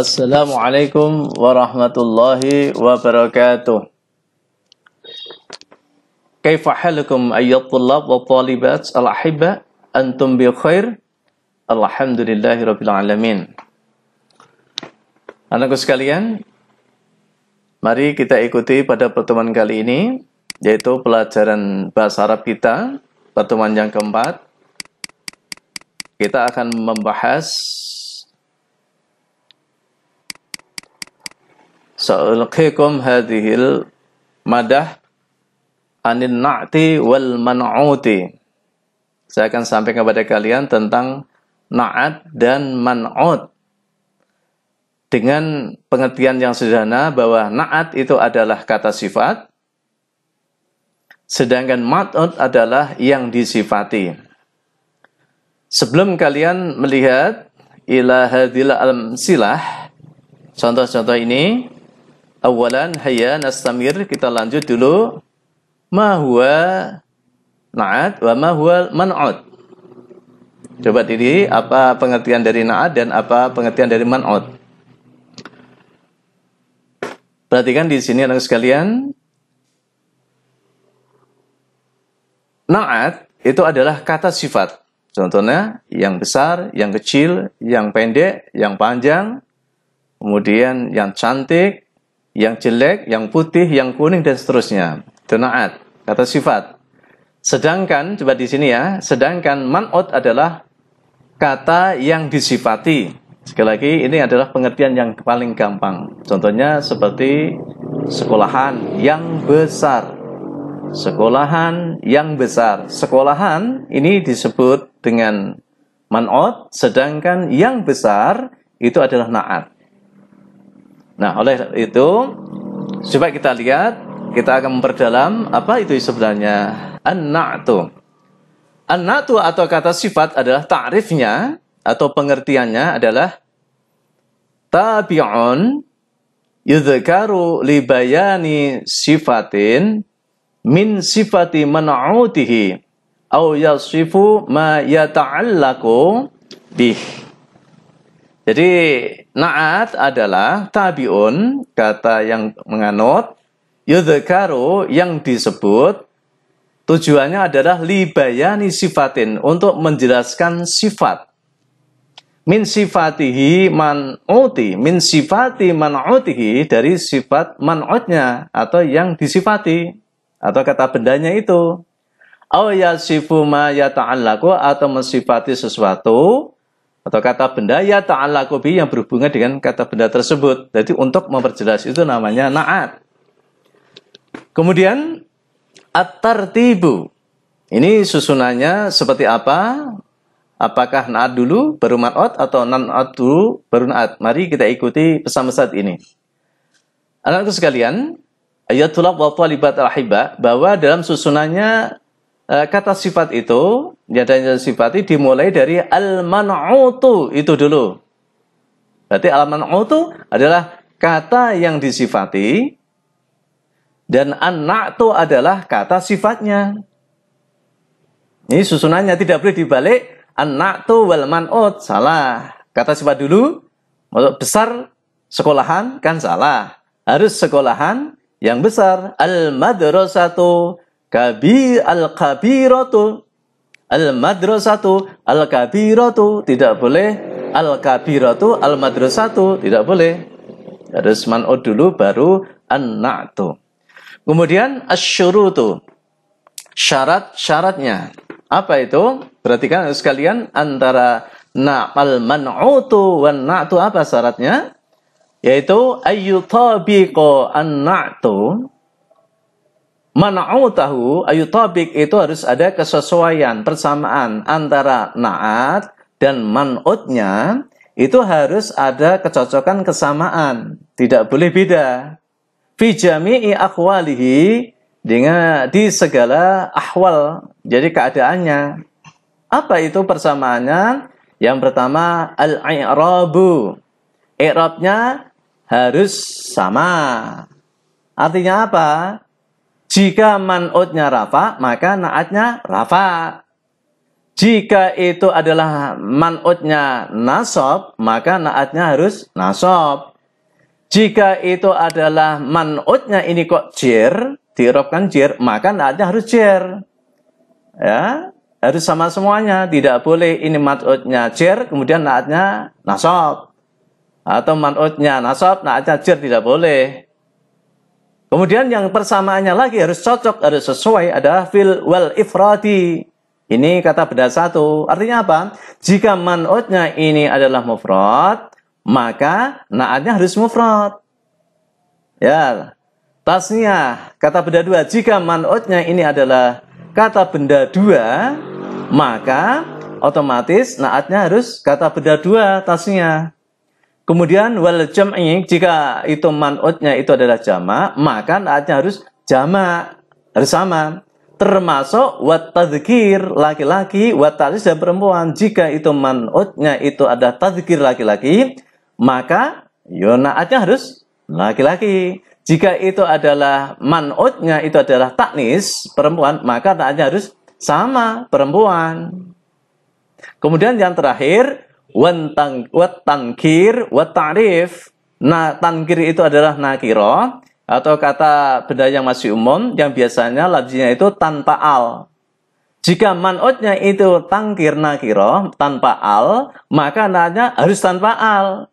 Assalamualaikum warahmatullahi wabarakatuh. ayyat tullab wa talibat al-ahibba antum bi khair. Alhamdulillahi rabbil alamin. Anakku sekalian, mari kita ikuti pada pertemuan kali ini, yaitu pelajaran bahasa Arab kita, pertemuan yang keempat, kita akan membahas Sa'ulqikum hadhil madah anin na'ti wal man'uti. Saya akan sampaikan kepada kalian tentang na'at dan man'ut. Dengan pengertian yang sederhana bahwa na'at itu adalah kata sifat, sedangkan mat'ut adalah yang disifati. Sebelum kalian melihat ila silah silah contoh-contoh ini awalan hayya nastamir kita lanjut dulu ma na'at wa ma huwa coba diri apa pengertian dari na'at dan apa pengertian dari man'ut perhatikan di sini anak sekalian na'at itu adalah kata sifat Contohnya yang besar, yang kecil, yang pendek, yang panjang, kemudian yang cantik, yang jelek, yang putih, yang kuning, dan seterusnya. Tenaat, kata sifat. Sedangkan, coba di sini ya, sedangkan man'ot adalah kata yang disifati. Sekali lagi, ini adalah pengertian yang paling gampang. Contohnya seperti sekolahan yang besar. Sekolahan yang besar. Sekolahan ini disebut dengan man'ot, sedangkan yang besar itu adalah na'at. Nah, oleh itu, coba kita lihat, kita akan memperdalam apa itu sebenarnya an-na'tu. An-na'tu atau kata sifat adalah ta'rifnya atau pengertiannya adalah tabi'un yudhkaru libayani libayani sifatin min sifati man'utihi au yasifu ma yata'allaku bih. Jadi naat adalah tabiun kata yang menganut yudhkaru yang disebut tujuannya adalah libayani sifatin untuk menjelaskan sifat min sifatihi man'uti min sifati man'utihi dari sifat man'utnya atau yang disifati atau kata bendanya itu Au yasifu ma yata'allaku atau mensifati sesuatu atau kata benda ya ta'allaku bi yang berhubungan dengan kata benda tersebut. Jadi untuk memperjelas itu namanya na'at. Kemudian at-tartibu. Ini susunannya seperti apa? Apakah naat dulu baru maat atau nan'at dulu baru naat? Mari kita ikuti pesan saat ini. Anakku sekalian, ayatullah wa talibat al bahwa dalam susunannya E, kata sifat itu ya dan sifati dimulai dari al-man'utu itu dulu. Berarti al-man'utu adalah kata yang disifati dan an-na'tu adalah kata sifatnya. Ini susunannya tidak boleh dibalik an-na'tu wal man'ut salah. Kata sifat dulu untuk besar sekolahan kan salah. Harus sekolahan yang besar al-madrasatu Kabi al-kabiratu. Al-madrasatu. Al-kabiratu. Tidak boleh. Al-kabiratu. Al-madrasatu. Tidak boleh. Harus manu dulu baru an-na'tu. Kemudian asyurutu. Syarat-syaratnya. Apa itu? Perhatikan sekalian antara na'al man'utu wan na'tu apa syaratnya? Yaitu ayyutabiqu an-na'tu Mana'u tahu ayu tabik itu harus ada kesesuaian, persamaan antara na'at dan man'utnya itu harus ada kecocokan kesamaan, tidak boleh beda. Fi jami'i akhwalihi dengan di segala ahwal, jadi keadaannya. Apa itu persamaannya? Yang pertama al-i'rabu. I'rabnya harus sama. Artinya apa? Jika man'utnya rafa, maka na'atnya rafa. Jika itu adalah man'utnya nasob, maka na'atnya harus nasob. Jika itu adalah man'utnya ini kok jir, diirobkan jir, maka na'atnya harus jir. Ya, harus sama semuanya. Tidak boleh ini man'utnya jir, kemudian na'atnya nasob. Atau man'utnya nasab, na'atnya jir, tidak boleh. Kemudian yang persamaannya lagi harus cocok, harus sesuai adalah fil wal ifradi. Ini kata beda satu. Artinya apa? Jika manutnya ini adalah mufrad, maka naatnya harus mufrad. Ya. Tasnya kata benda dua. Jika manutnya ini adalah kata benda dua, maka otomatis naatnya harus kata benda dua tasnya. Kemudian wal jam'i jika itu manutnya itu adalah jamak, maka naatnya harus jamak, harus sama. Termasuk wat tadzkir laki-laki, wat talis dan perempuan. Jika itu manutnya itu ada tadzkir laki-laki, maka yonaatnya harus laki-laki. Jika itu adalah manutnya itu adalah taknis perempuan, maka naatnya harus sama perempuan. Kemudian yang terakhir Wentang, wetangkir, watarif. Nah, tangkir itu adalah nakiro atau kata benda yang masih umum yang biasanya lafznya itu tanpa al. Jika manutnya itu tangkir nakiro tanpa al, maka nanya harus tanpa al.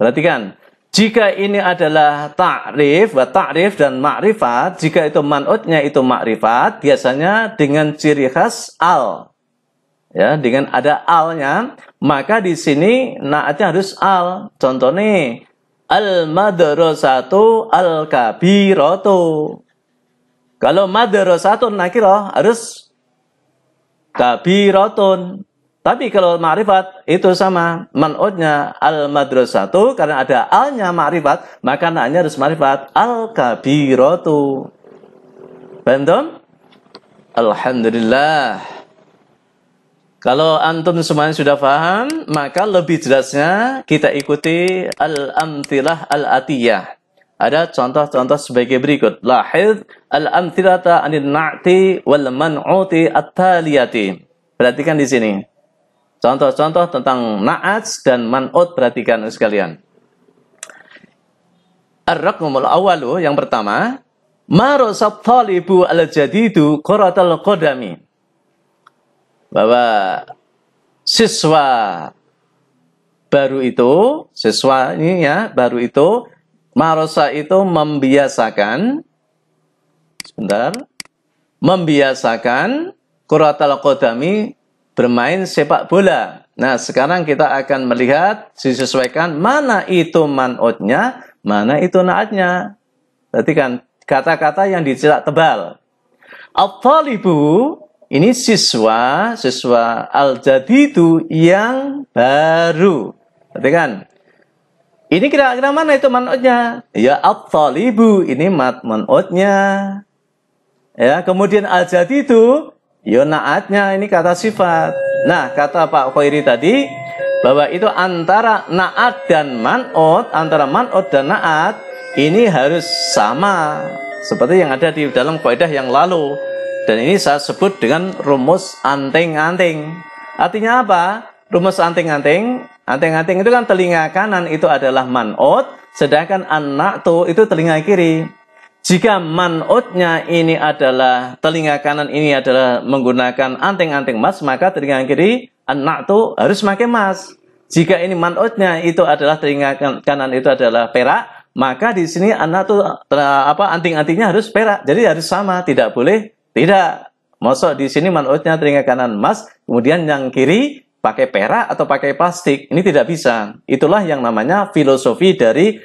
Perhatikan, jika ini adalah ta'rif, wa ta'rif dan ma'rifat, jika itu manutnya itu ma'rifat, biasanya dengan ciri khas al ya dengan ada alnya maka di sini naatnya harus al contoh nih al madrasatu al kabiratu kalau madrasatun nakiroh harus kabiratun tapi kalau ma'rifat itu sama manutnya al madrasatu karena ada alnya ma'rifat maka naatnya harus ma'rifat al kabiratu Bantum? Alhamdulillah. Kalau antum semuanya sudah paham, maka lebih jelasnya kita ikuti al-amtilah al-atiyah. Ada contoh-contoh sebagai berikut. Lahid al-amtilata anil na'ti wal man'uti at-taliyati. Perhatikan di sini. Contoh-contoh tentang naat dan man'ut perhatikan sekalian. Ar-raqmul awalu yang pertama, marasat talibu al-jadidu qaratal qadami bahwa siswa baru itu, siswa ini ya, baru itu, marosa itu membiasakan, sebentar, membiasakan kuratal kodami bermain sepak bola. Nah, sekarang kita akan melihat, disesuaikan mana itu manotnya, mana itu naatnya. Berarti kan kata-kata yang dicetak tebal. Al-talibu ini siswa, siswa al itu yang baru. Perhatikan. Ini kira-kira mana itu manutnya? Ya al ini mat manutnya. Ya, kemudian al itu ya naatnya, ini kata sifat. Nah, kata Pak Khairi tadi, bahwa itu antara naat dan manut, antara manut dan naat, ini harus sama. Seperti yang ada di dalam kaidah yang lalu dan ini saya sebut dengan rumus anting-anting. Artinya apa? Rumus anting-anting, anting-anting itu kan telinga kanan itu adalah man'ut, sedangkan anak tu itu telinga kiri. Jika man'utnya ini adalah telinga kanan ini adalah menggunakan anting-anting emas, maka telinga kiri anak tu harus pakai emas. Jika ini man'utnya itu adalah telinga kan-, kanan itu adalah perak, maka di sini anak tuh eh, apa anting-antingnya harus perak. Jadi harus sama, tidak boleh tidak. Masuk di sini manutnya telinga kanan emas, kemudian yang kiri pakai perak atau pakai plastik. Ini tidak bisa. Itulah yang namanya filosofi dari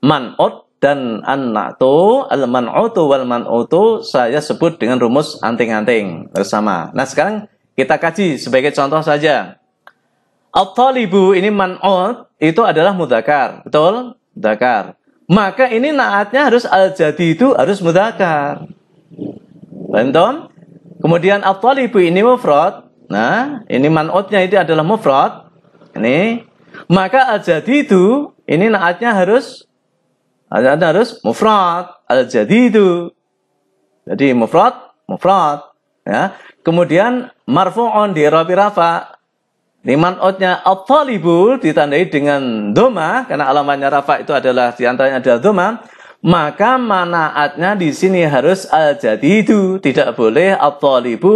manut dan anato, al-man'utu wal-man'utu saya sebut dengan rumus anting-anting bersama. Nah, sekarang kita kaji sebagai contoh saja. Al-talibu ini man'ut itu adalah mudakar, betul? Mudakar. Maka ini naatnya harus al-jadi itu harus mudakar. Paham Kemudian at ibu ini mufrad. Nah, ini man'utnya itu adalah mufrad. Ini maka al itu ini naatnya harus ada harus mufrad al itu, Jadi mufrad mufrad ya. Kemudian marfu'un di rabi rafa. Ini man'utnya at-talibu ditandai dengan doma karena alamannya rafa itu adalah diantaranya ada adalah doma. Maka manaatnya di sini harus al-jadidu, tidak boleh at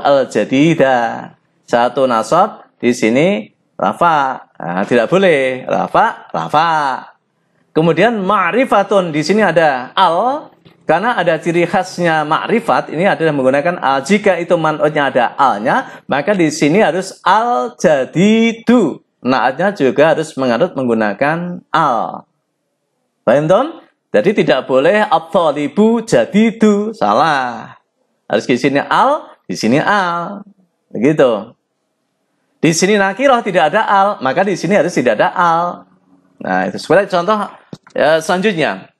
al-jadida. Satu nasab di sini rafa. Nah, tidak boleh rafa, rafa. Kemudian ma'rifatun di sini ada al karena ada ciri khasnya marifat ini adalah menggunakan al. Jika itu manaatnya ada alnya, maka di sini harus al jadidu. Naatnya juga harus menganut menggunakan al. Paham, jadi tidak boleh at jadi du, Salah. Harus di sini al, di sini al. Begitu. Di sini nakiroh tidak ada al, maka di sini harus tidak ada al. Nah, itu sebagai contoh ya, selanjutnya.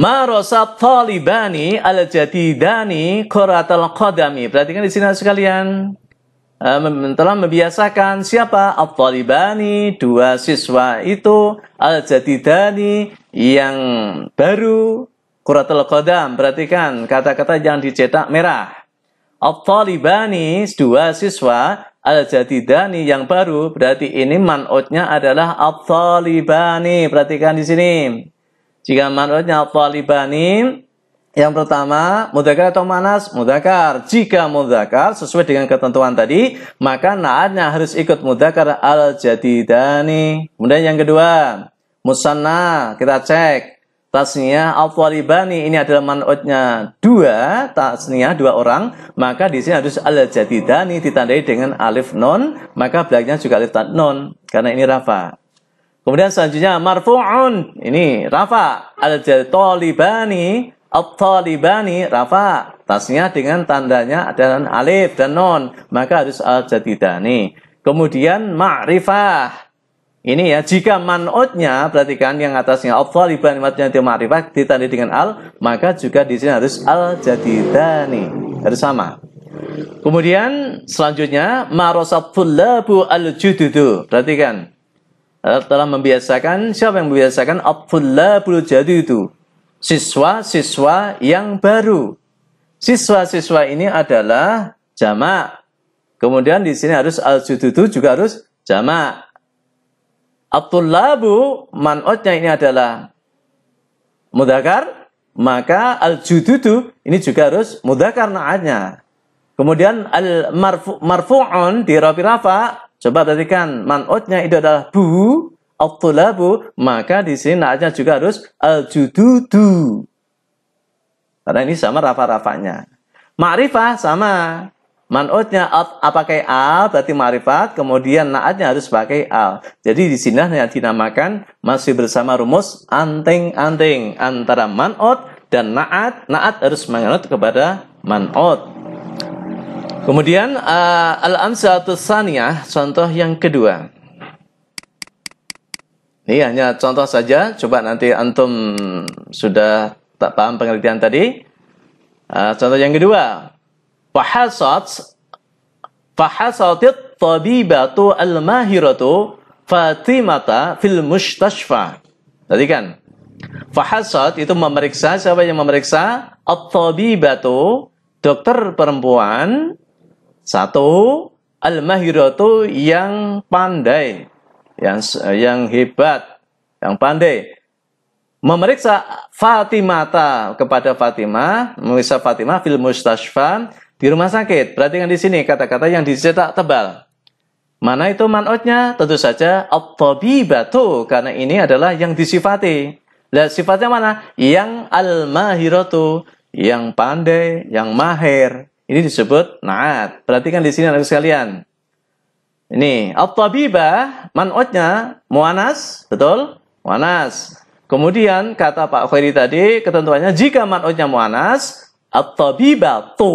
Ma rosab talibani al jadidani quratal qadami. Perhatikan di sini sekalian. Eh, telah membiasakan siapa at dua siswa itu Al-Jadidani yang baru kuratul Qadam, perhatikan kata-kata yang dicetak merah at dua siswa Al-Jadidani yang baru, berarti ini man'utnya adalah At-Talibani, perhatikan di sini jika man'utnya At-Talibani yang pertama, mudakar atau manas? Mudakar. Jika mudakar sesuai dengan ketentuan tadi, maka naatnya harus ikut mudakar al-jadidani. Kemudian yang kedua, musanna. Kita cek. Tasnia al-Thalibani ini adalah manutnya dua, tasnia dua orang, maka di sini harus al-jadidani ditandai dengan alif non, maka belakangnya juga alif tan non karena ini rafa. Kemudian selanjutnya marfu'un. Ini rafa al jadidani At-talibani rafa. Tasnya dengan tandanya ada alif dan non. Maka harus al-jadidani. Kemudian ma'rifah. Ini ya, jika man'utnya, perhatikan yang atasnya at talibani matnya itu ma'rifah ditandai dengan al, maka juga di sini harus al-jadidani. Harus sama. Kemudian selanjutnya marosatullabu al-jududu. Perhatikan. Eh, telah membiasakan siapa yang membiasakan bulu jadi itu siswa-siswa yang baru. Siswa-siswa ini adalah jamak. Kemudian di sini harus al-jududu juga harus jamak. At-tullabu manotnya ini adalah mudakar, maka al-jududu ini juga harus mudakar na'atnya. Kemudian al-marfu'un -marfu di rafi rafa, coba perhatikan manotnya itu adalah bu, al tulabu maka di sini naatnya juga harus al-jududu. Karena ini sama rafa-rafanya. Ma'rifah sama. Manutnya al, pakai al berarti ma'rifat, kemudian naatnya harus pakai al. Jadi di sini yang dinamakan masih bersama rumus anting-anting antara manut dan naat. Naat harus menganut kepada manut. Kemudian uh, eh, al-amsatus saniyah, contoh yang kedua. Ini iya, hanya contoh saja, coba nanti antum sudah tak paham pengertian tadi. Uh, contoh yang kedua, fahasat fahasatit tabibatu al-mahiratu Fatimata fil mustashfa. Tadi kan? Fahasat itu memeriksa, siapa yang memeriksa? At-tabibatu, dokter perempuan. Satu, al-mahiratu yang pandai yang eh, yang hebat, yang pandai. Memeriksa Fatimata kepada Fatimah, memeriksa Fatimah fil Mustafan di rumah sakit. Perhatikan di sini kata-kata yang dicetak tebal. Mana itu manotnya? Tentu saja at-tabibatu karena ini adalah yang disifati. Lihat sifatnya mana? Yang al-mahiratu, yang pandai, yang mahir. Ini disebut naat. Perhatikan di sini anak sekalian. Ini at-tabiba man'utnya muanas betul? muanas. Kemudian kata Pak Khairi tadi ketentuannya jika man'utnya muanas al-tabibah tu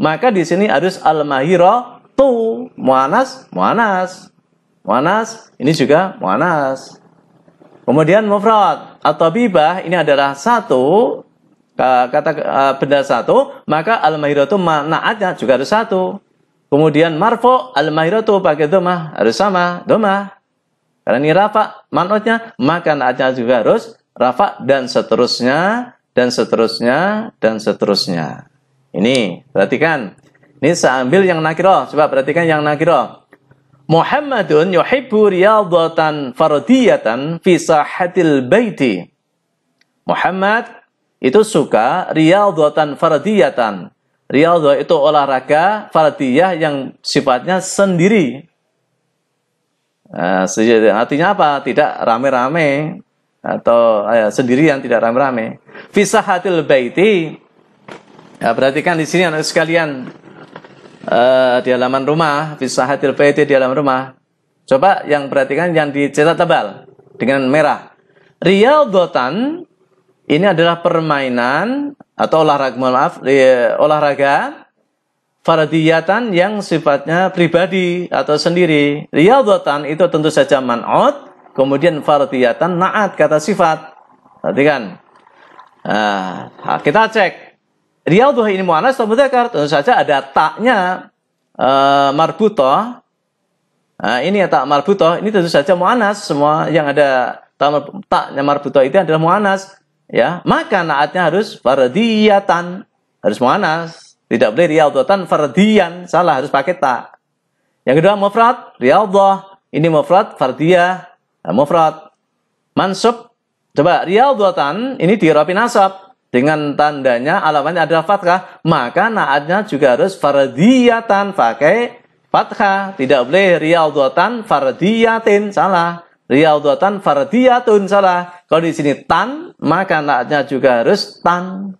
maka di sini harus al-mahira tu muanas muanas muanas ini juga muanas. Kemudian mufrad al tabibah ini adalah satu kata eh, benda satu maka al itu naatnya juga harus satu Kemudian marfo al mahiratu pakai domah harus sama domah. Karena ini rafa manotnya makan aja juga harus rafa dan seterusnya dan seterusnya dan seterusnya. Ini perhatikan. Ini saya ambil yang nakiroh. Coba perhatikan yang nakiroh. Muhammadun yuhibbu riyadhatan fardiyatan fi sahatil baiti. Muhammad itu suka riyadhatan fardiyatan Rialdo itu olahraga fardiyah yang sifatnya sendiri. Nah, artinya apa? Tidak rame-rame atau eh, sendirian tidak rame-rame. Fisahatil baiti. Ya, perhatikan di sini anak sekalian eh, di halaman rumah, fisahatil baiti di halaman rumah. Coba yang perhatikan yang dicetak tebal dengan merah. Riyadhatan ini adalah permainan atau olahraga maaf iya, olahraga faradiyatan yang sifatnya pribadi atau sendiri. Riyadhatan itu tentu saja man'ut, kemudian faradiyatan na'at kata sifat. Berarti kan? Nah, kita cek. Riyadhah ini mu'anas atau mudzakkar? Tentu saja ada taknya e, eh, marbuto. Nah, ini ya tak marbuto, ini tentu saja mu'anas. Semua yang ada taknya marbuto itu adalah mu'anas ya maka naatnya harus fardiyatan harus muanas tidak boleh riyadhatan fardiyan salah harus pakai ta yang kedua mufrad riyadhah ini mufrad fardiyah nah, mufrad mansub coba riyadhatan ini diirobi nasab dengan tandanya alamannya adalah fathah maka naatnya juga harus fardiyatan pakai fathah tidak boleh riyadhatan fardiyatin salah riyadhatan fardiyatun salah kalau di sini tan maka naatnya juga harus tan.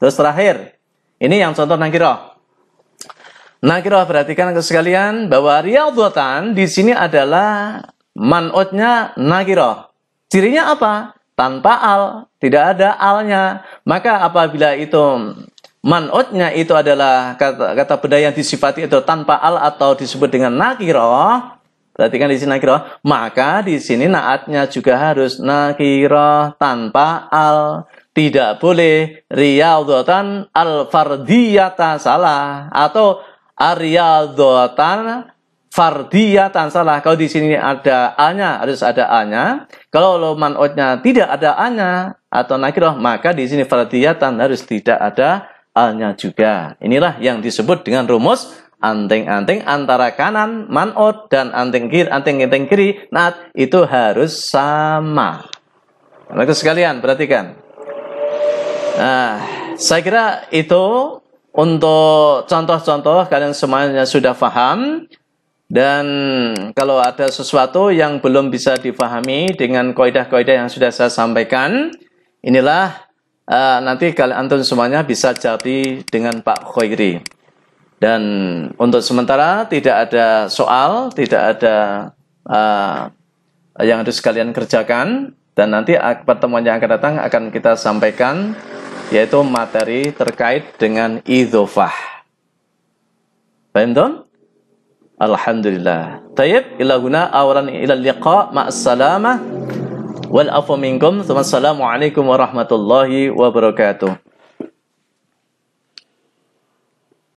Terus terakhir, ini yang contoh nakiroh. Nakiroh perhatikan ke sekalian bahwa riyadhatan di sini adalah manutnya nakiroh. Cirinya apa? Tanpa al, tidak ada alnya. Maka apabila itu manutnya itu adalah kata, kata benda yang disifati itu tanpa al atau disebut dengan nakiroh, Perhatikan di sini nakiroh. Maka di sini naatnya juga harus nakiroh tanpa al. Tidak boleh riyadotan al-fardiyata salah. Atau ariyadotan fardiyatan salah. Kalau di sini ada a-nya, harus ada a-nya. Kalau lo man'utnya tidak ada a-nya atau nakiroh, maka di sini fardiyatan harus tidak ada a-nya juga. Inilah yang disebut dengan rumus Anting-anting antara kanan manot dan anting kiri, anting-anting kiri nat itu harus sama. Nah, sekalian perhatikan. Nah, saya kira itu untuk contoh-contoh kalian semuanya sudah paham dan kalau ada sesuatu yang belum bisa difahami dengan kaidah-kaidah yang sudah saya sampaikan, inilah uh, nanti kalian antum semuanya bisa jadi dengan Pak Khairi. Dan untuk sementara tidak ada soal, tidak ada uh, yang harus kalian kerjakan dan nanti pertemuan yang akan datang akan kita sampaikan yaitu materi terkait dengan idhofah. Paham Alhamdulillah. Tayyib ila guna awalan ila liqa ma'assalamah wal afu minkum. Assalamualaikum warahmatullahi wabarakatuh.